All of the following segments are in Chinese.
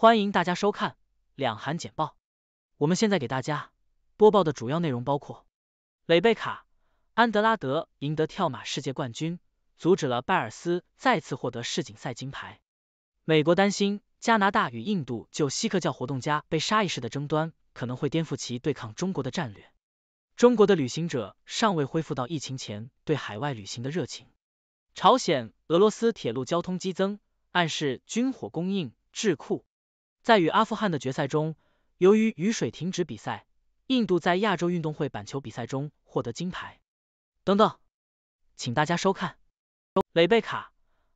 欢迎大家收看《两韩简报》。我们现在给大家播报的主要内容包括：蕾贝卡·安德拉德赢得跳马世界冠军，阻止了拜尔斯再次获得世锦赛金牌；美国担心加拿大与印度就锡克教活动家被杀一事的争端可能会颠覆其对抗中国的战略；中国的旅行者尚未恢复到疫情前对海外旅行的热情；朝鲜、俄罗斯铁路交通激增，暗示军火供应智库。在与阿富汗的决赛中，由于雨水停止比赛，印度在亚洲运动会板球比赛中获得金牌。等等，请大家收看。雷贝卡·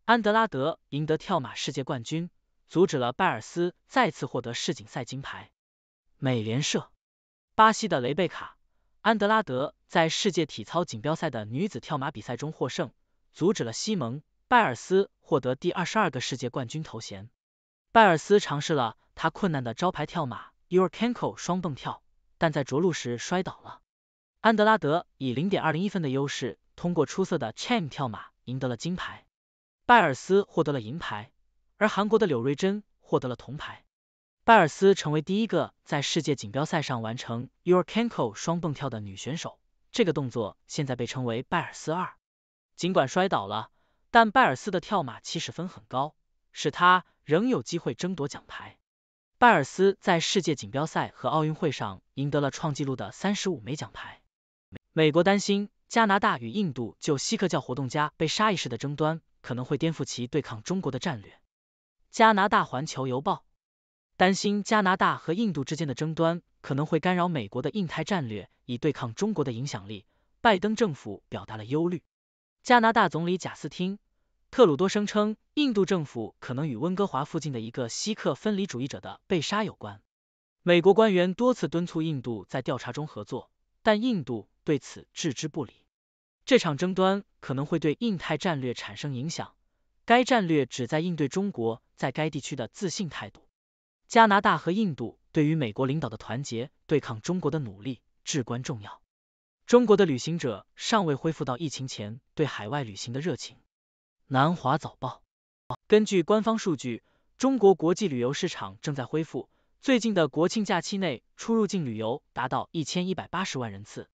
安德拉德赢得跳马世界冠军，阻止了拜尔斯再次获得世锦赛金牌。美联社，巴西的雷贝卡·安德拉德在世界体操锦标赛的女子跳马比赛中获胜，阻止了西蒙·拜尔斯获得第二十二个世界冠军头衔。拜尔斯尝试了。他困难的招牌跳马 u r c a n k o 双蹦跳，但在着陆时摔倒了。安德拉德以零点二零一分的优势通过出色的 c h a n 跳马赢得了金牌，拜尔斯获得了银牌，而韩国的柳瑞珍获得了铜牌。拜尔斯成为第一个在世界锦标赛上完成 u r c a n k o 双蹦跳的女选手，这个动作现在被称为拜尔斯二。尽管摔倒了，但拜尔斯的跳马起始分很高，使她仍有机会争夺奖牌。拜尔斯在世界锦标赛和奥运会上赢得了创纪录的三十五枚奖牌。美国担心加拿大与印度就锡克教活动家被杀一事的争端可能会颠覆其对抗中国的战略。加拿大《环球邮报》担心加拿大和印度之间的争端可能会干扰美国的印太战略以对抗中国的影响力。拜登政府表达了忧虑。加拿大总理贾斯汀。特鲁多声称，印度政府可能与温哥华附近的一个锡克分离主义者的被杀有关。美国官员多次敦促印度在调查中合作，但印度对此置之不理。这场争端可能会对印太战略产生影响，该战略旨在应对中国在该地区的自信态度。加拿大和印度对于美国领导的团结对抗中国的努力至关重要。中国的旅行者尚未恢复到疫情前对海外旅行的热情。南华早报根据官方数据，中国国际旅游市场正在恢复。最近的国庆假期内，出入境旅游达到一千一百八十万人次。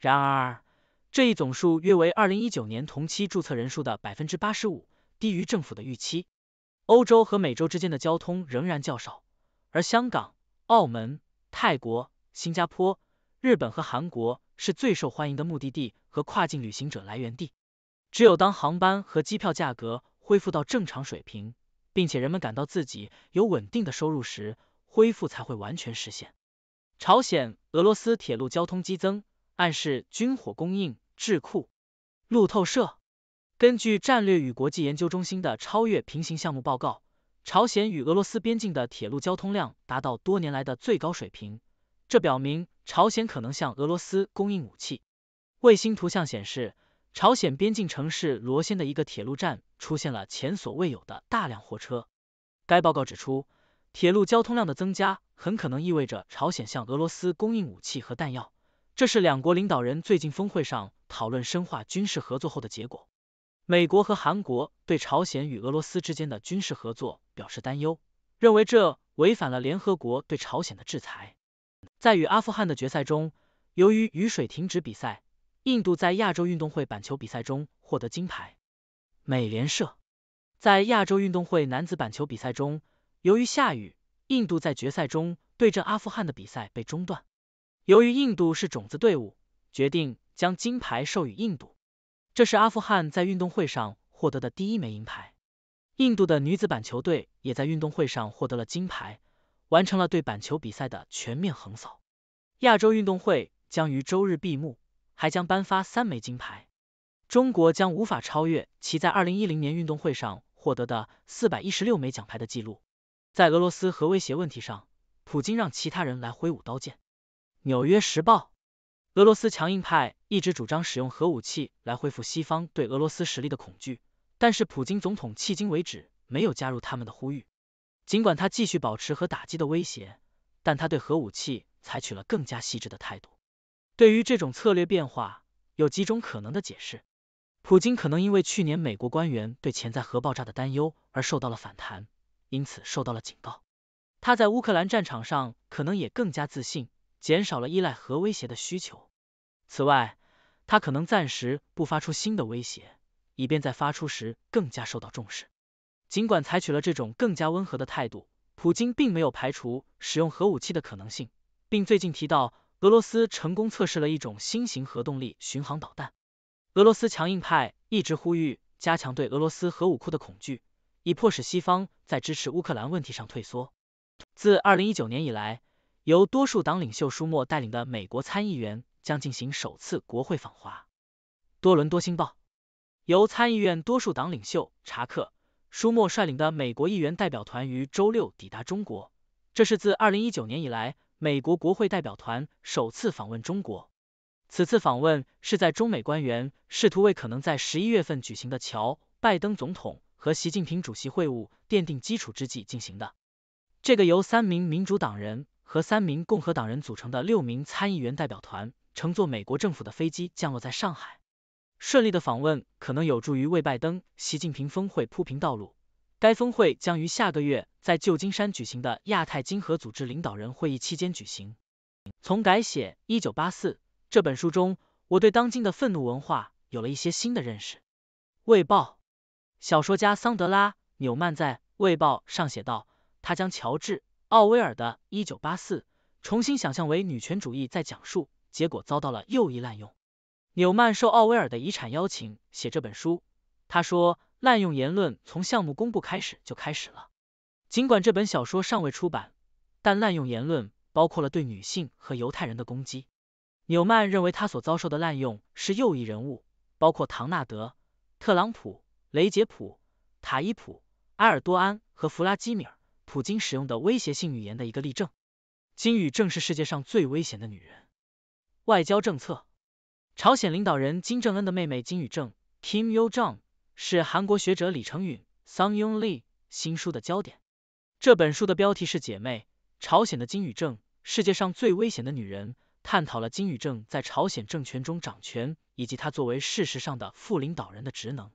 然而，这一总数约为二零一九年同期注册人数的百分之八十五，低于政府的预期。欧洲和美洲之间的交通仍然较少，而香港、澳门、泰国、新加坡、日本和韩国是最受欢迎的目的地和跨境旅行者来源地。只有当航班和机票价格恢复到正常水平，并且人们感到自己有稳定的收入时，恢复才会完全实现。朝鲜俄罗斯铁路交通激增，暗示军火供应。智库路透社根据战略与国际研究中心的超越平行项目报告，朝鲜与俄罗斯边境的铁路交通量达到多年来的最高水平，这表明朝鲜可能向俄罗斯供应武器。卫星图像显示。朝鲜边境城市罗先的一个铁路站出现了前所未有的大量货车。该报告指出，铁路交通量的增加很可能意味着朝鲜向俄罗斯供应武器和弹药，这是两国领导人最近峰会上讨论深化军事合作后的结果。美国和韩国对朝鲜与俄罗斯之间的军事合作表示担忧，认为这违反了联合国对朝鲜的制裁。在与阿富汗的决赛中，由于雨水停止比赛。印度在亚洲运动会板球比赛中获得金牌。美联社在亚洲运动会男子板球比赛中，由于下雨，印度在决赛中对阵阿富汗的比赛被中断。由于印度是种子队伍，决定将金牌授予印度。这是阿富汗在运动会上获得的第一枚银牌。印度的女子板球队也在运动会上获得了金牌，完成了对板球比赛的全面横扫。亚洲运动会将于周日闭幕。还将颁发三枚金牌，中国将无法超越其在二零一零年运动会上获得的四百一十六枚奖牌的记录。在俄罗斯核威胁问题上，普京让其他人来挥舞刀剑。纽约时报，俄罗斯强硬派一直主张使用核武器来恢复西方对俄罗斯实力的恐惧，但是普京总统迄今为止没有加入他们的呼吁。尽管他继续保持核打击的威胁，但他对核武器采取了更加细致的态度。对于这种策略变化，有几种可能的解释：普京可能因为去年美国官员对潜在核爆炸的担忧而受到了反弹，因此受到了警告；他在乌克兰战场上可能也更加自信，减少了依赖核威胁的需求。此外，他可能暂时不发出新的威胁，以便在发出时更加受到重视。尽管采取了这种更加温和的态度，普京并没有排除使用核武器的可能性，并最近提到。俄罗斯成功测试了一种新型核动力巡航导弹。俄罗斯强硬派一直呼吁加强对俄罗斯核武库的恐惧，以迫使西方在支持乌克兰问题上退缩。自二零一九年以来，由多数党领袖舒默带领的美国参议员将进行首次国会访华。多伦多星报：由参议院多数党领袖查克·舒默率领的美国议员代表团于周六抵达中国，这是自二零一九年以来。美国国会代表团首次访问中国，此次访问是在中美官员试图为可能在十一月份举行的乔·拜登总统和习近平主席会晤奠定基础之际进行的。这个由三名民主党人和三名共和党人组成的六名参议员代表团乘坐美国政府的飞机降落在上海。顺利的访问可能有助于为拜登习近平峰会铺平道路。该峰会将于下个月在旧金山举行的亚太经合组织领导人会议期间举行。从改写《一九八四》这本书中，我对当今的愤怒文化有了一些新的认识。《卫报》小说家桑德拉·纽曼在《卫报》上写道，他将乔治·奥威尔的《一九八四》重新想象为女权主义在讲述，结果遭到了右翼滥用。纽曼受奥威尔的遗产邀请写这本书，他说。滥用言论从项目公布开始就开始了。尽管这本小说尚未出版，但滥用言论包括了对女性和犹太人的攻击。纽曼认为他所遭受的滥用是右翼人物，包括唐纳德·特朗普、雷杰普·塔伊普·埃尔多安和弗拉基米尔·普京使用的威胁性语言的一个例证。金宇正是世界上最危险的女人。外交政策：朝鲜领导人金正恩的妹妹金宇正 （Kim Yo Jong）。是韩国学者李成允 s u n g Yong Lee） 新书的焦点。这本书的标题是《姐妹》，朝鲜的金宇正——世界上最危险的女人，探讨了金宇正在朝鲜政权中掌权以及她作为事实上的副领导人的职能。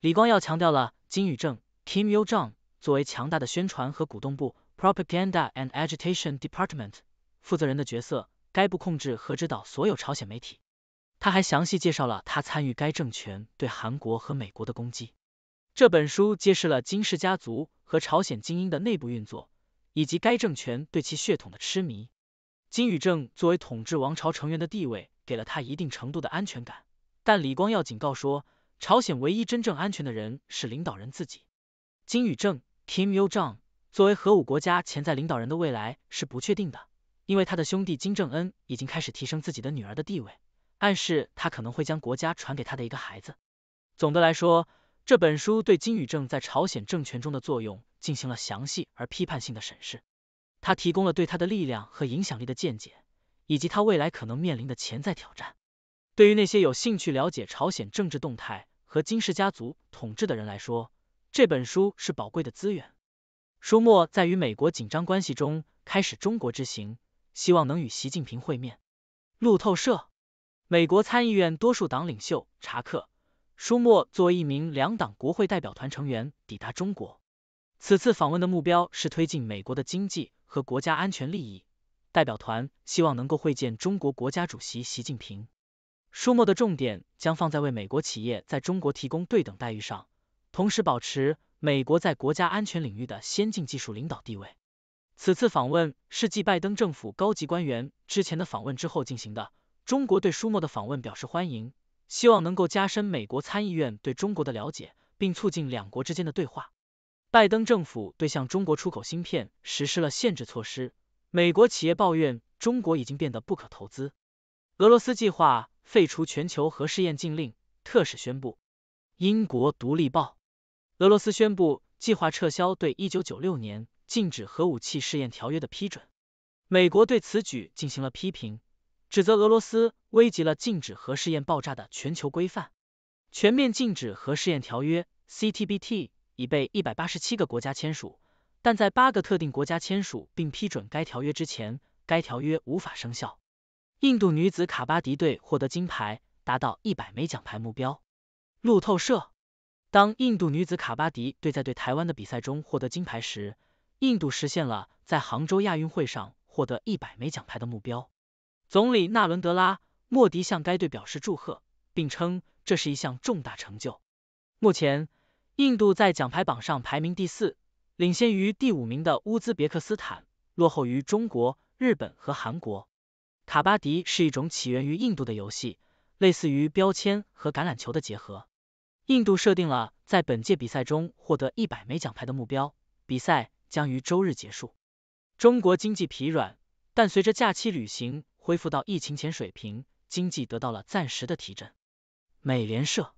李光耀强调了金宇正 （Kim Yo Jong） 作为强大的宣传和鼓动部 （Propaganda and Agitation Department） 负责人的角色，该部控制和指导所有朝鲜媒体。他还详细介绍了他参与该政权对韩国和美国的攻击。这本书揭示了金氏家族和朝鲜精英的内部运作，以及该政权对其血统的痴迷。金宇正作为统治王朝成员的地位，给了他一定程度的安全感。但李光耀警告说，朝鲜唯一真正安全的人是领导人自己。金宇正 Kim Yo Jong 作为核武国家潜在领导人的未来是不确定的，因为他的兄弟金正恩已经开始提升自己的女儿的地位。暗示他可能会将国家传给他的一个孩子。总的来说，这本书对金宇正在朝鲜政权中的作用进行了详细而批判性的审视。他提供了对他的力量和影响力的见解，以及他未来可能面临的潜在挑战。对于那些有兴趣了解朝鲜政治动态和金氏家族统治的人来说，这本书是宝贵的资源。舒默在与美国紧张关系中开始中国之行，希望能与习近平会面。路透社。美国参议院多数党领袖查克·舒默作为一名两党国会代表团成员抵达中国。此次访问的目标是推进美国的经济和国家安全利益。代表团希望能够会见中国国家主席习近平。舒默的重点将放在为美国企业在中国提供对等待遇上，同时保持美国在国家安全领域的先进技术领导地位。此次访问是继拜登政府高级官员之前的访问之后进行的。中国对舒默的访问表示欢迎，希望能够加深美国参议院对中国的了解，并促进两国之间的对话。拜登政府对向中国出口芯片实施了限制措施，美国企业抱怨中国已经变得不可投资。俄罗斯计划废除全球核试验禁令，特使宣布。英国《独立报》：俄罗斯宣布计划撤销对一九九六年禁止核武器试验条约的批准，美国对此举进行了批评。指责俄罗斯危及了禁止核试验爆炸的全球规范。全面禁止核试验条约 （CTBT） 已被一百八十七个国家签署，但在八个特定国家签署并批准该条约之前，该条约无法生效。印度女子卡巴迪队获得金牌，达到一百枚奖牌目标。路透社，当印度女子卡巴迪队在对台湾的比赛中获得金牌时，印度实现了在杭州亚运会上获得一百枚奖牌的目标。总理纳伦德拉·莫迪向该队表示祝贺，并称这是一项重大成就。目前，印度在奖牌榜上排名第四，领先于第五名的乌兹别克斯坦，落后于中国、日本和韩国。卡巴迪是一种起源于印度的游戏，类似于标签和橄榄球的结合。印度设定了在本届比赛中获得一百枚奖牌的目标。比赛将于周日结束。中国经济疲软，但随着假期旅行。恢复到疫情前水平，经济得到了暂时的提振。美联社，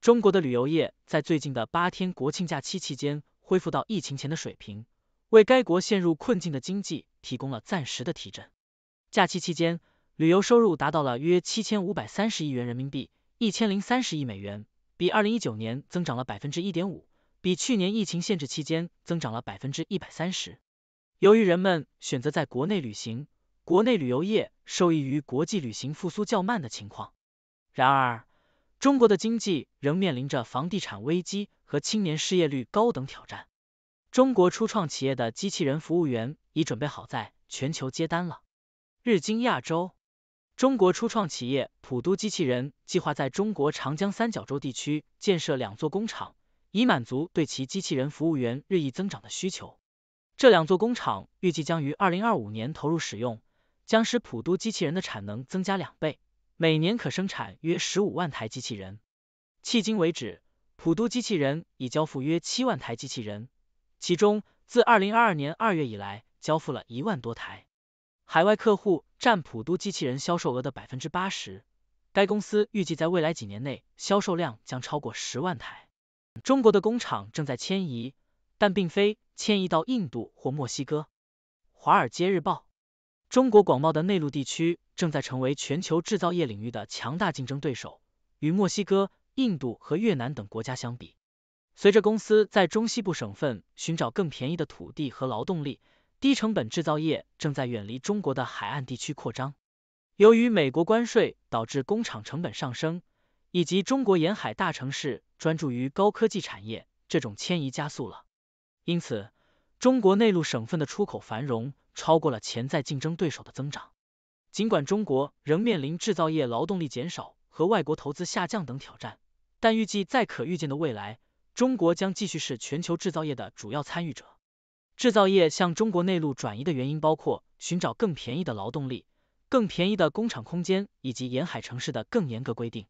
中国的旅游业在最近的八天国庆假期期间恢复到疫情前的水平，为该国陷入困境的经济提供了暂时的提振。假期期间，旅游收入达到了约七千五百三十亿元人民币，一千零三十亿美元，比二零一九年增长了百分之一点五，比去年疫情限制期间增长了百分之一百三十。由于人们选择在国内旅行。国内旅游业受益于国际旅行复苏较慢的情况，然而中国的经济仍面临着房地产危机和青年失业率高等挑战。中国初创企业的机器人服务员已准备好在全球接单了。日经亚洲，中国初创企业普都机器人计划在中国长江三角洲地区建设两座工厂，以满足对其机器人服务员日益增长的需求。这两座工厂预计将于二零二五年投入使用。将使普渡机器人的产能增加两倍，每年可生产约十五万台机器人。迄今为止，普渡机器人已交付约七万台机器人，其中自二零二二年二月以来交付了一万多台。海外客户占普渡机器人销售额的百分之八十。该公司预计在未来几年内销售量将超过十万台。中国的工厂正在迁移，但并非迁移到印度或墨西哥。《华尔街日报》中国广袤的内陆地区正在成为全球制造业领域的强大竞争对手，与墨西哥、印度和越南等国家相比，随着公司在中西部省份寻找更便宜的土地和劳动力，低成本制造业正在远离中国的海岸地区扩张。由于美国关税导致工厂成本上升，以及中国沿海大城市专注于高科技产业，这种迁移加速了。因此，中国内陆省份的出口繁荣。超过了潜在竞争对手的增长。尽管中国仍面临制造业劳动力减少和外国投资下降等挑战，但预计在可预见的未来，中国将继续是全球制造业的主要参与者。制造业向中国内陆转移的原因包括寻找更便宜的劳动力、更便宜的工厂空间以及沿海城市的更严格规定。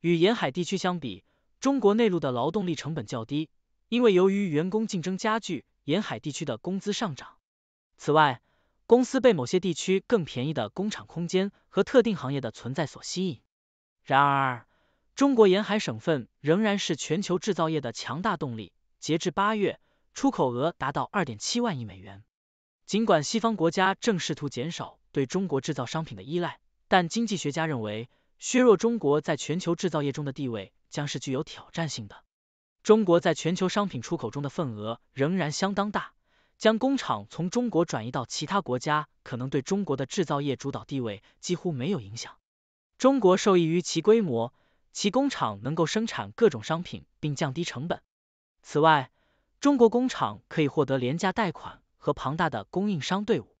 与沿海地区相比，中国内陆的劳动力成本较低，因为由于员工竞争加剧，沿海地区的工资上涨。此外，公司被某些地区更便宜的工厂空间和特定行业的存在所吸引。然而，中国沿海省份仍然是全球制造业的强大动力。截至八月，出口额达到二点七万亿美元。尽管西方国家正试图减少对中国制造商品的依赖，但经济学家认为，削弱中国在全球制造业中的地位将是具有挑战性的。中国在全球商品出口中的份额仍然相当大。将工厂从中国转移到其他国家，可能对中国的制造业主导地位几乎没有影响。中国受益于其规模，其工厂能够生产各种商品并降低成本。此外，中国工厂可以获得廉价贷款和庞大的供应商队伍。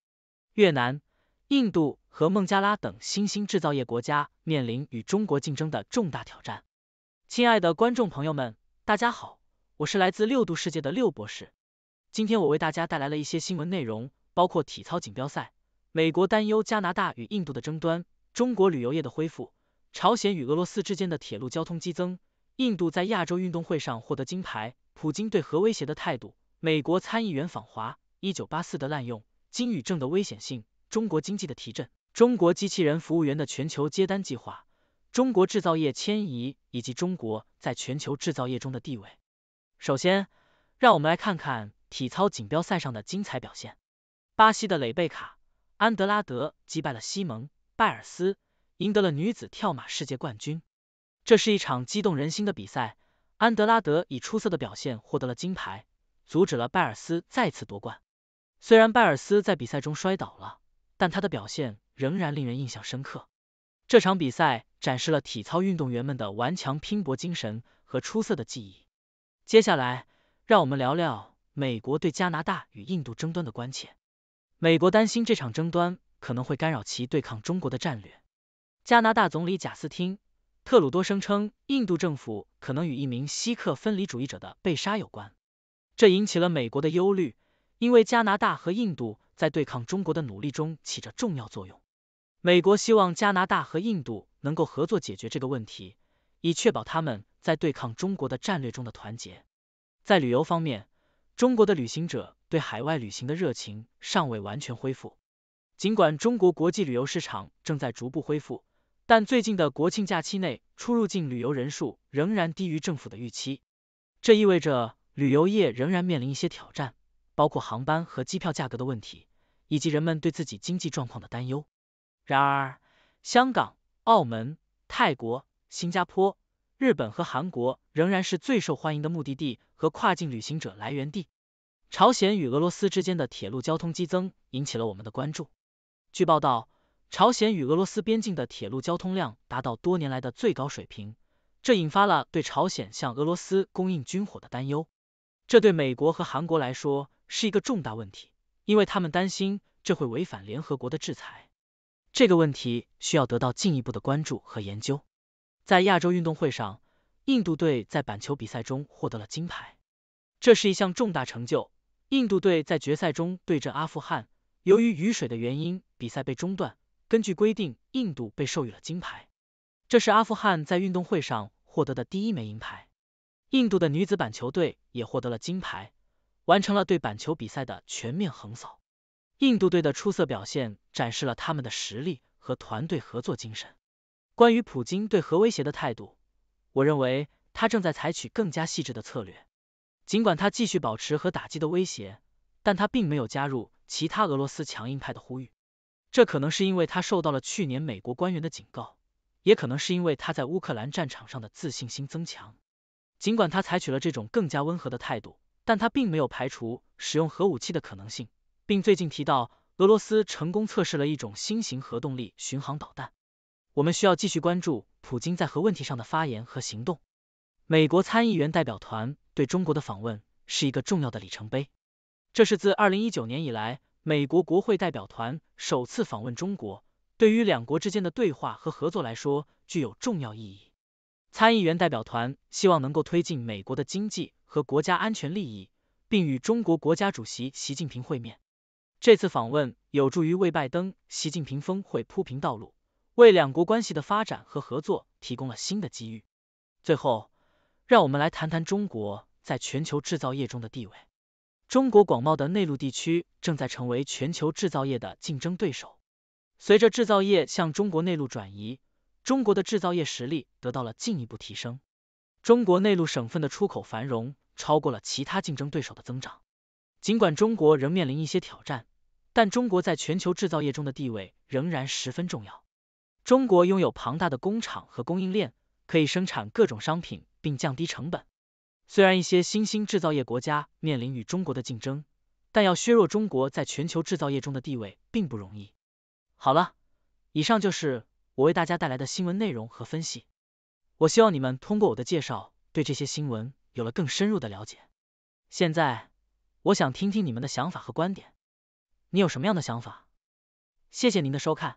越南、印度和孟加拉等新兴制造业国家面临与中国竞争的重大挑战。亲爱的观众朋友们，大家好，我是来自六度世界的六博士。今天我为大家带来了一些新闻内容，包括体操锦标赛、美国担忧加拿大与印度的争端、中国旅游业的恢复、朝鲜与俄罗斯之间的铁路交通激增、印度在亚洲运动会上获得金牌、普京对核威胁的态度、美国参议员访华、一九八四的滥用、金宇正的危险性、中国经济的提振、中国机器人服务员的全球接单计划、中国制造业迁移以及中国在全球制造业中的地位。首先，让我们来看看。体操锦标赛上的精彩表现。巴西的雷贝卡·安德拉德击败了西蒙·拜尔斯，赢得了女子跳马世界冠军。这是一场激动人心的比赛。安德拉德以出色的表现获得了金牌，阻止了拜尔斯再次夺冠。虽然拜尔斯在比赛中摔倒了，但他的表现仍然令人印象深刻。这场比赛展示了体操运动员们的顽强拼搏精神和出色的技艺。接下来，让我们聊聊。美国对加拿大与印度争端的关切，美国担心这场争端可能会干扰其对抗中国的战略。加拿大总理贾斯汀·特鲁多声称，印度政府可能与一名锡克分离主义者的被杀有关，这引起了美国的忧虑，因为加拿大和印度在对抗中国的努力中起着重要作用。美国希望加拿大和印度能够合作解决这个问题，以确保他们在对抗中国的战略中的团结。在旅游方面。中国的旅行者对海外旅行的热情尚未完全恢复。尽管中国国际旅游市场正在逐步恢复，但最近的国庆假期内出入境旅游人数仍然低于政府的预期。这意味着旅游业仍然面临一些挑战，包括航班和机票价格的问题，以及人们对自己经济状况的担忧。然而，香港、澳门、泰国、新加坡。日本和韩国仍然是最受欢迎的目的地和跨境旅行者来源地。朝鲜与俄罗斯之间的铁路交通激增引起了我们的关注。据报道，朝鲜与俄罗斯边境的铁路交通量达到多年来的最高水平，这引发了对朝鲜向俄罗斯供应军火的担忧。这对美国和韩国来说是一个重大问题，因为他们担心这会违反联合国的制裁。这个问题需要得到进一步的关注和研究。在亚洲运动会上，印度队在板球比赛中获得了金牌，这是一项重大成就。印度队在决赛中对阵阿富汗，由于雨水的原因，比赛被中断。根据规定，印度被授予了金牌。这是阿富汗在运动会上获得的第一枚银牌。印度的女子板球队也获得了金牌，完成了对板球比赛的全面横扫。印度队的出色表现展示了他们的实力和团队合作精神。关于普京对核威胁的态度，我认为他正在采取更加细致的策略。尽管他继续保持核打击的威胁，但他并没有加入其他俄罗斯强硬派的呼吁。这可能是因为他受到了去年美国官员的警告，也可能是因为他在乌克兰战场上的自信心增强。尽管他采取了这种更加温和的态度，但他并没有排除使用核武器的可能性，并最近提到俄罗斯成功测试了一种新型核动力巡航导弹。我们需要继续关注普京在核问题上的发言和行动。美国参议员代表团对中国的访问是一个重要的里程碑，这是自二零一九年以来美国国会代表团首次访问中国，对于两国之间的对话和合作来说具有重要意义。参议员代表团希望能够推进美国的经济和国家安全利益，并与中国国家主席习近平会面。这次访问有助于为拜登习近平峰会铺平道路。为两国关系的发展和合作提供了新的机遇。最后，让我们来谈谈中国在全球制造业中的地位。中国广袤的内陆地区正在成为全球制造业的竞争对手。随着制造业向中国内陆转移，中国的制造业实力得到了进一步提升。中国内陆省份的出口繁荣超过了其他竞争对手的增长。尽管中国仍面临一些挑战，但中国在全球制造业中的地位仍然十分重要。中国拥有庞大的工厂和供应链，可以生产各种商品并降低成本。虽然一些新兴制造业国家面临与中国的竞争，但要削弱中国在全球制造业中的地位并不容易。好了，以上就是我为大家带来的新闻内容和分析。我希望你们通过我的介绍对这些新闻有了更深入的了解。现在，我想听听你们的想法和观点。你有什么样的想法？谢谢您的收看。